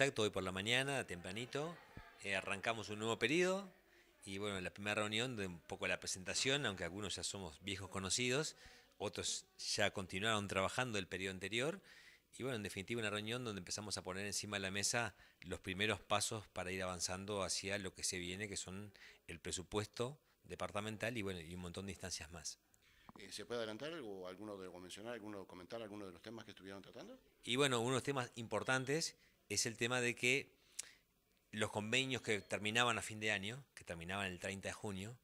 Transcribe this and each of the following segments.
Exacto, hoy por la mañana, tempranito, eh, arrancamos un nuevo periodo y bueno, la primera reunión de un poco la presentación, aunque algunos ya somos viejos conocidos, otros ya continuaron trabajando el periodo anterior y bueno, en definitiva una reunión donde empezamos a poner encima de la mesa los primeros pasos para ir avanzando hacia lo que se viene, que son el presupuesto departamental y bueno, y un montón de instancias más. Eh, ¿Se puede adelantar algo, alguno de, o mencionar, alguno comentar alguno de los temas que estuvieron tratando? Y bueno, unos temas importantes es el tema de que los convenios que terminaban a fin de año, que terminaban el 30 de junio,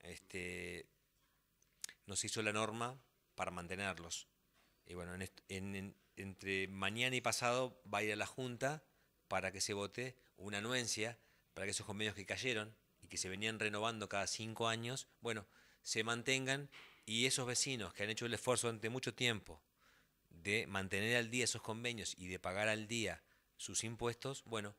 este, nos hizo la norma para mantenerlos. Y bueno, entre mañana y pasado va a ir a la Junta para que se vote una anuencia para que esos convenios que cayeron y que se venían renovando cada cinco años, bueno, se mantengan y esos vecinos que han hecho el esfuerzo durante mucho tiempo de mantener al día esos convenios y de pagar al día sus impuestos, bueno,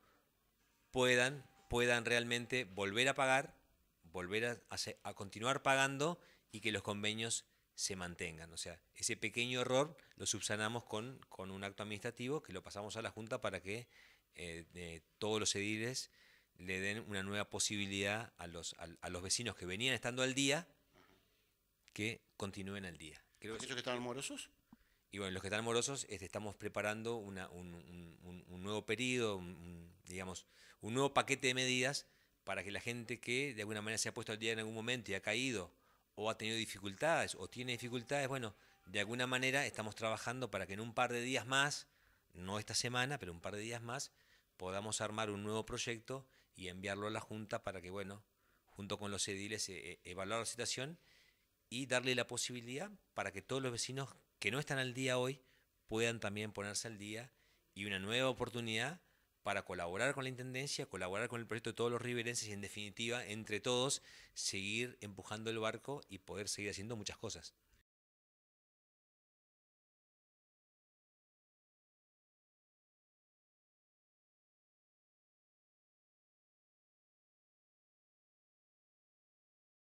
puedan, puedan realmente volver a pagar, volver a, continuar pagando y que los convenios se mantengan. O sea, ese pequeño error lo subsanamos con, con un acto administrativo que lo pasamos a la Junta para que eh, todos los ediles le den una nueva posibilidad a los, a, los vecinos que venían estando al día que continúen al día. Creo los que, que están morosos? Y bueno, los que están morosos este, estamos preparando una, un un nuevo periodo, digamos, un nuevo paquete de medidas para que la gente que de alguna manera se ha puesto al día en algún momento y ha caído o ha tenido dificultades o tiene dificultades, bueno, de alguna manera estamos trabajando para que en un par de días más, no esta semana, pero un par de días más, podamos armar un nuevo proyecto y enviarlo a la Junta para que, bueno, junto con los ediles, eh, eh, evaluar la situación y darle la posibilidad para que todos los vecinos que no están al día hoy puedan también ponerse al día y una nueva oportunidad para colaborar con la Intendencia, colaborar con el proyecto de todos los riverenses y en definitiva, entre todos, seguir empujando el barco y poder seguir haciendo muchas cosas.